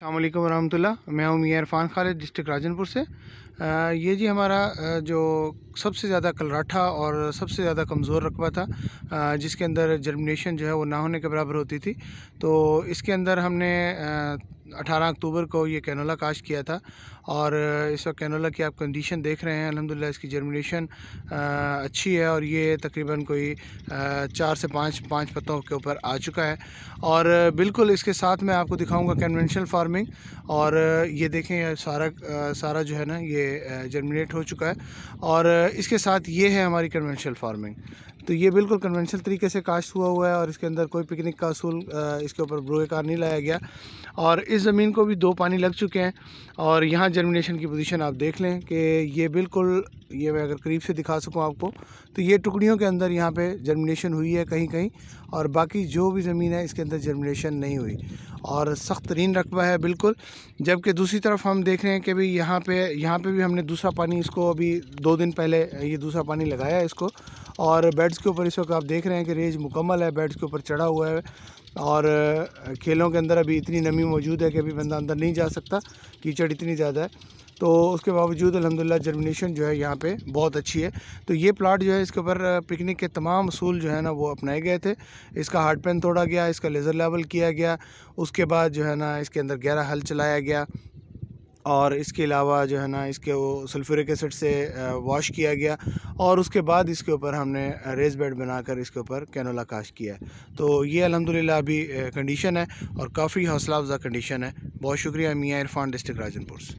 अल्लाम वरहमतुल्ला मैं हूँ मियाँ इरफान खालिद डिस्ट्रिक्ट राजनपुर से आ, ये जी हमारा जो सबसे ज़्यादा कलराठा और सबसे ज़्यादा कमज़ोर रकबा था आ, जिसके अंदर जर्मिनेशन जो है वो ना होने के बराबर होती थी तो इसके अंदर हमने आ, 18 अक्टूबर को ये कैनोला काश किया था और इस वक्त कैनोला की आप कंडीशन देख रहे हैं अलहमदिल्ला इसकी जर्मिनेशन अच्छी है और ये तकरीबन कोई चार से पाँच पाँच पत्तों के ऊपर आ चुका है और बिल्कुल इसके साथ मैं आपको दिखाऊंगा कन्वेंशनल फार्मिंग और ये देखें सारा सारा जो है ना ये जर्मिनेट हो चुका है और इसके साथ ये है हमारी कन्वेंशनल फार्मिंग तो ये बिल्कुल कन्वेंशनल तरीके से काश्त हुआ हुआ है और इसके अंदर कोई पिकनिक का असूल इसके ऊपर ब्रोएकार नहीं लाया गया और इस ज़मीन को भी दो पानी लग चुके हैं और यहाँ जर्मिनेशन की पोजीशन आप देख लें कि ये बिल्कुल ये मैं अगर करीब से दिखा सकूँ आपको तो ये टुकड़ियों के अंदर यहाँ पे जर्मिनेशन हुई है कहीं कहीं और बाकी जो भी ज़मीन है इसके अंदर जर्मिनेशन नहीं हुई और सख्त तरीन रकबा है बिल्कुल जबकि दूसरी तरफ हम देख रहे हैं कि भाई यहाँ पे यहाँ पे भी हमने दूसरा पानी इसको अभी दो दिन पहले ये दूसरा पानी लगाया इसको और बेड्स के ऊपर इस वक्त आप देख रहे हैं कि रेज मुकम्मल है बेड्स के ऊपर चढ़ा हुआ है और खेलों के अंदर अभी इतनी नमी मौजूद है कि अभी बंदा अंदर नहीं जा सकता कीचड़ इतनी ज़्यादा है तो उसके बावजूद अलहमदिल्ला जर्मिनेशन जो है यहाँ पे बहुत अच्छी है तो ये प्लाट जो है इसके ऊपर पिकनिक के तमाम असूल जो है ना वो अपनाए गए थे इसका हार्ड पेन तोड़ा गया इसका लेज़र लेवल किया गया उसके बाद जो है ना इसके अंदर गहरा हल चलाया गया और इसके अलावा जो है ना इसके वो सल्फ्यूरिक एसिड से वॉश किया गया और उसके बाद इसके ऊपर हमने रेस बेड बनाकर इसके ऊपर कैनोला काश किया है तो ये अलहमदिल्ला अभी कंडीशन है और काफ़ी हौसला अफजा कंडीशन है बहुत शुक्रिया मियाँ इरफान डिस्ट्रिक्ट राजनपुर से